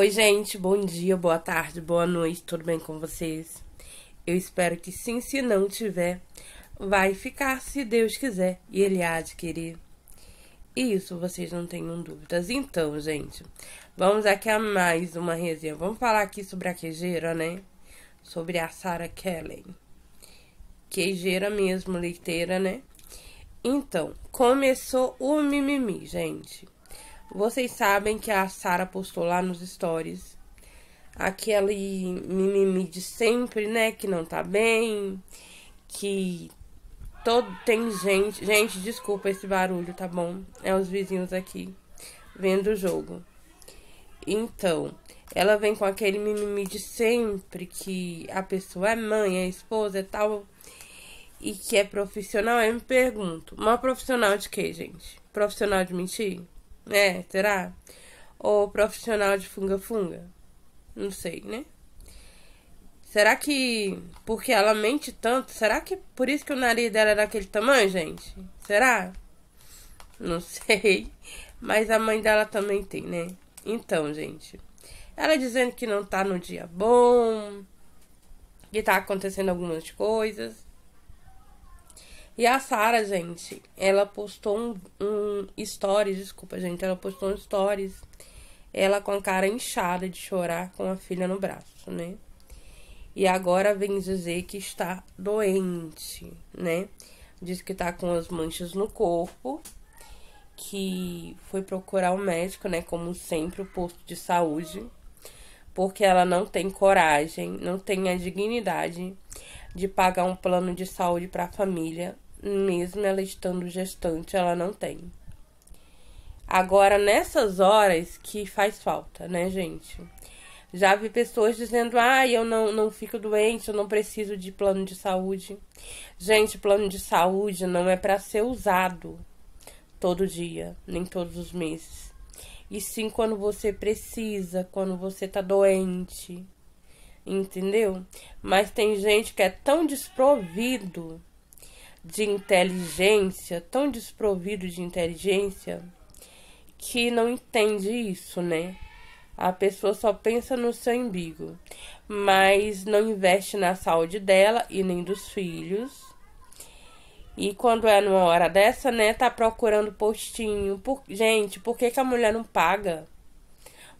Oi, gente, bom dia, boa tarde, boa noite, tudo bem com vocês? Eu espero que sim, se não tiver, vai ficar se Deus quiser e Ele há de querer. Isso vocês não tenham dúvidas. Então, gente, vamos aqui a mais uma resenha. Vamos falar aqui sobre a queijeira, né? Sobre a Sarah Kellen. Queijeira mesmo, leiteira, né? Então, começou o mimimi, gente vocês sabem que a Sara postou lá nos stories aquele mimimi de sempre, né? Que não tá bem, que todo tem gente. Gente, desculpa esse barulho, tá bom? É os vizinhos aqui vendo o jogo. Então, ela vem com aquele mimimi de sempre que a pessoa é mãe, é esposa, é tal e que é profissional. Eu me pergunto, uma profissional de quê, gente? Profissional de mentir? É, será? Ou profissional de funga-funga? Não sei, né? Será que. Porque ela mente tanto? Será que por isso que o nariz dela era é daquele tamanho, gente? Será? Não sei. Mas a mãe dela também tem, né? Então, gente. Ela dizendo que não tá no dia bom. Que tá acontecendo algumas coisas. E a Sara, gente, ela postou um, um stories, desculpa, gente, ela postou um stories. Ela com a cara inchada de chorar com a filha no braço, né? E agora vem dizer que está doente, né? Diz que tá com as manchas no corpo, que foi procurar um médico, né? Como sempre, o posto de saúde, porque ela não tem coragem, não tem a dignidade de pagar um plano de saúde para a família mesmo ela estando gestante, ela não tem. Agora, nessas horas que faz falta, né, gente? Já vi pessoas dizendo: ah, eu não, não fico doente, eu não preciso de plano de saúde. Gente, plano de saúde não é para ser usado todo dia, nem todos os meses. E sim quando você precisa, quando você tá doente. Entendeu? Mas tem gente que é tão desprovido de inteligência, tão desprovido de inteligência, que não entende isso, né? A pessoa só pensa no seu umbigo, mas não investe na saúde dela e nem dos filhos. E quando é numa hora dessa, né, tá procurando postinho. Por... Gente, por que, que a mulher não paga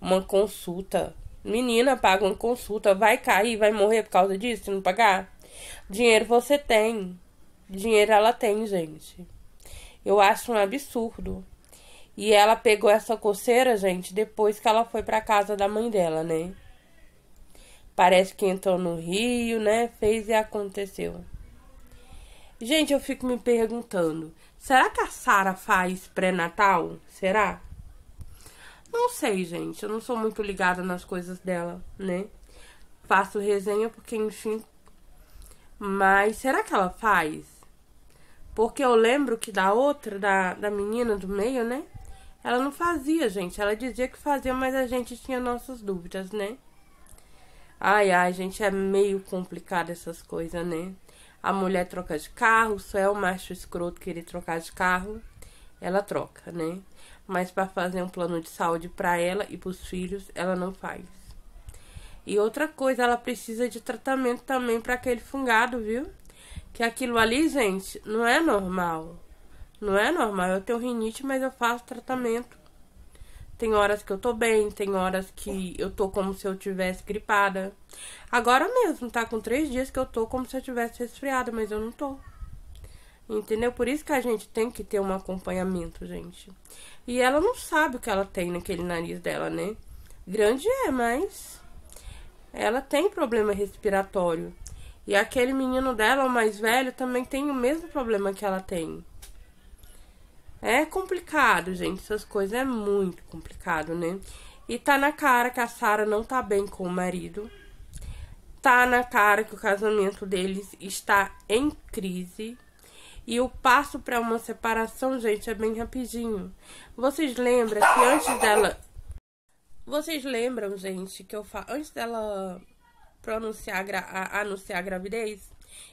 uma consulta? Menina, paga uma consulta, vai cair, vai morrer por causa disso, se não pagar? Dinheiro você tem. Dinheiro ela tem, gente. Eu acho um absurdo. E ela pegou essa coceira, gente, depois que ela foi pra casa da mãe dela, né? Parece que entrou no Rio, né? Fez e aconteceu. Gente, eu fico me perguntando, será que a Sara faz pré-natal? Será? Não sei, gente. Eu não sou muito ligada nas coisas dela, né? Faço resenha porque, enfim. Mas será que ela faz? Porque eu lembro que da outra, da, da menina do meio, né? Ela não fazia, gente. Ela dizia que fazia, mas a gente tinha nossas dúvidas, né? Ai, ai, gente, é meio complicado essas coisas, né? A mulher troca de carro, só é o macho escroto querer trocar de carro. Ela troca, né? Mas para fazer um plano de saúde para ela e para os filhos, ela não faz. E outra coisa, ela precisa de tratamento também para aquele fungado, viu? que aquilo ali, gente, não é normal. Não é normal. Eu tenho rinite, mas eu faço tratamento. Tem horas que eu tô bem, tem horas que eu tô como se eu tivesse gripada. Agora mesmo, tá com três dias que eu tô como se eu tivesse resfriada, mas eu não tô. Entendeu? Por isso que a gente tem que ter um acompanhamento, gente. E ela não sabe o que ela tem naquele nariz dela, né? Grande é, mas ela tem problema respiratório. E aquele menino dela, o mais velho, também tem o mesmo problema que ela tem. É complicado, gente. Essas coisas é muito complicado, né? E tá na cara que a Sara não tá bem com o marido. Tá na cara que o casamento deles está em crise. E o passo para uma separação, gente, é bem rapidinho. Vocês lembram que antes dela. Vocês lembram, gente, que eu falo antes dela para anunciar, a, anunciar a gravidez?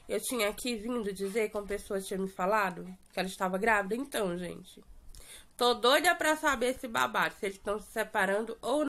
Eu tinha aqui vindo dizer como pessoas tinham me falado que ela estava grávida. Então, gente, tô doida pra saber esse babado, se eles estão se separando ou não.